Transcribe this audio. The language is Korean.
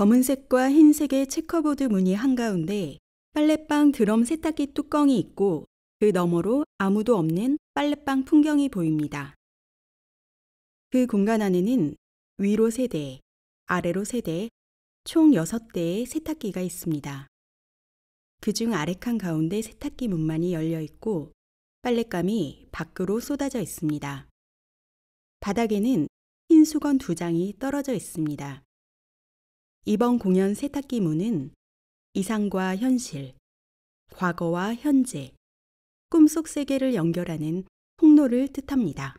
검은색과 흰색의 체커보드 무늬 한가운데 빨랫방 드럼 세탁기 뚜껑이 있고 그 너머로 아무도 없는 빨랫방 풍경이 보입니다. 그 공간 안에는 위로 3대, 아래로 3대, 총 6대의 세탁기가 있습니다. 그 중 아래 칸 가운데 세탁기 문만이 열려 있고 빨랫감이 밖으로 쏟아져 있습니다. 바닥에는 흰 수건 두 장이 떨어져 있습니다. 이번 공연 세탁기 문은 이상과 현실, 과거와 현재, 꿈속 세계를 연결하는 통로를 뜻합니다.